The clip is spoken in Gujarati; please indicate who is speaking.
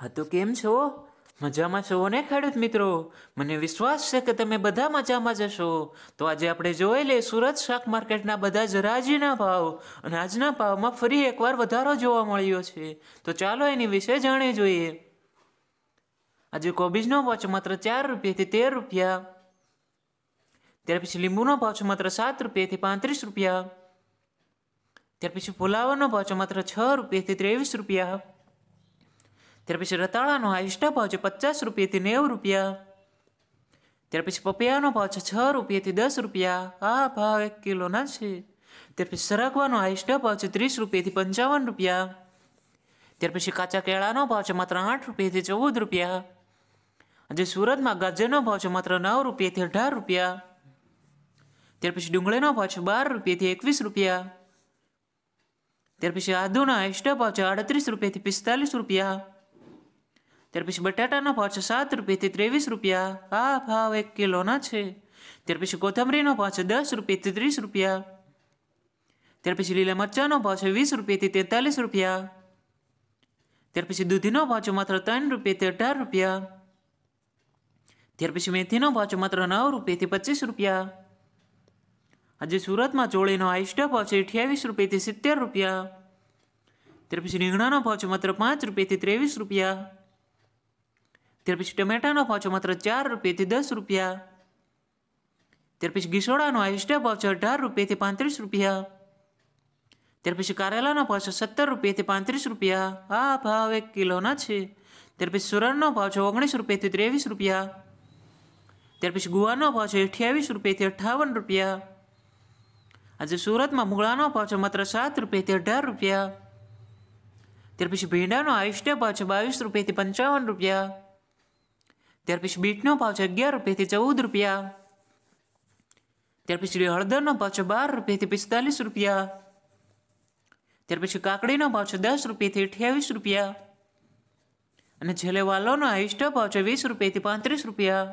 Speaker 1: હા તો કેમ છો મજામાં છો ને ખેડૂત મિત્રો મને વિશ્વાસ છે કે તમે બધા મજામાં જશો તો આજે આપણે જોઈ લઈએ સુરત શાક માર્કેટના બધા જરાજીના ભાવ અને આજના ભાવમાં ફરી એકવાર વધારો જોવા મળ્યો છે તો ચાલો એની વિશે જાણી જોઈએ આજે કોબીજનો ભાવ છે માત્ર ચાર રૂપિયાથી તેર રૂપિયા ત્યાર પછી લીંબુનો ભાવ છે માત્ર સાત રૂપિયાથી પાંત્રીસ રૂપિયા ત્યાર પછી પુલાવનો ભાવ છે માત્ર છ રૂપિયાથી ત્રેવીસ રૂપિયા ત્યાર પછી રતાળાનો હાઈસ્ટા ભાવ છે પચાસ રૂપિયાથી નેવું રૂપિયા ત્યાર પછી પપૈયાનો ભાવ છે છ રૂપિયાથી દસ રૂપિયા આ ભાવ એક કિલોના છે ત્યાર પછી સરગવાનો હાઈસ્ટા ભાવ છે ત્રીસ રૂપિયાથી પંચાવન રૂપિયા ત્યાર પછી કાચા કેળાનો ભાવ છે માત્ર આઠ રૂપિયાથી ચૌદ રૂપિયા આજે સુરતમાં ગાજરનો ભાવ છે માત્ર નવ રૂપિયાથી અઢાર રૂપિયા ત્યાર પછી ડુંગળીનો ભાવ છે બાર રૂપિયાથી એકવીસ રૂપિયા ત્યાર પછી આદુના એક્સ્ટ્રા ભાવ છે આડત્રીસ રૂપિયાથી પિસ્તાલીસ રૂપિયા ત્યાર પછી બટાટાનો ભાવ છે સાત રૂપિયાથી ત્રેવીસ રૂપિયા આ ભાવ એક કિલોના છે ત્યાર પછી કોથમરીનો ભાવ છે દસ રૂપિયાથી ત્રીસ રૂપિયા ત્યાર પછી લીલા મરચાનો ભાવ છે વીસ રૂપિયાથી તેતાલીસ રૂપિયા ત્યાર પછી દૂધીનો ભાવ છે માત્ર ત્રણ રૂપિયાથી અઢાર રૂપિયા ત્યાર પછી મેથીનો ભાવ છે માત્ર નવ રૂપિયાથી પચીસ રૂપિયા આજે સુરતમાં ચોળીનો આઈસ્ટા ભાવ છે અઠ્યાવીસ રૂપિયાથી સિત્તેર રૂપિયા ત્યાર પછી રીંગણાનો ભાવ છે માત્ર પાંચ રૂપિયાથી ત્રેવીસ રૂપિયા ત્યાર પછી ટમેટાનો ભાવ છે માત્ર ચાર રૂપિયાથી દસ રૂપિયા ત્યાર પછી ગીસોડાનો હાઈસ્ટ ભાવ છે અઢાર રૂપિયાથી પાંત્રીસ રૂપિયા ત્યાર પછી કારેલાનો ભાવ છે સત્તર રૂપિયાથી પાંત્રીસ રૂપિયા આ ભાવ એક કિલોના છે ત્યાર પછી સુરણનો ભાવ છે ઓગણીસ રૂપિયાથી ત્રેવીસ રૂપિયા ત્યાર પછી ગુવાનો ભાવ છે અઠ્યાવીસ રૂપિયાથી અઠ્ઠાવન રૂપિયા આજે સુરતમાં મુગળાનો ભાવ છે માત્ર સાત રૂપિયાથી અઢાર રૂપિયા ત્યાર પછી ભીંડાનો આયુષ્ય ભાવ છે બાવીસ રૂપિયાથી પંચાવન રૂપિયા ત્યાર પછી બીટનો ભાવ છે અગિયાર રૂપિયાથી ચૌદ રૂપિયા ત્યાર પછી હળદરનો ભાવ છે બાર રૂપિયાથી પિસ્તાલીસ રૂપિયા ત્યાર પછી કાકડીનો ભાવ છે દસ રૂપિયાથી અઠ્યાવીસ રૂપિયા અને છેલ્લે વાલોનો હાઈસ્ટ ભાવ છે વીસ રૂપિયાથી પાંત્રીસ રૂપિયા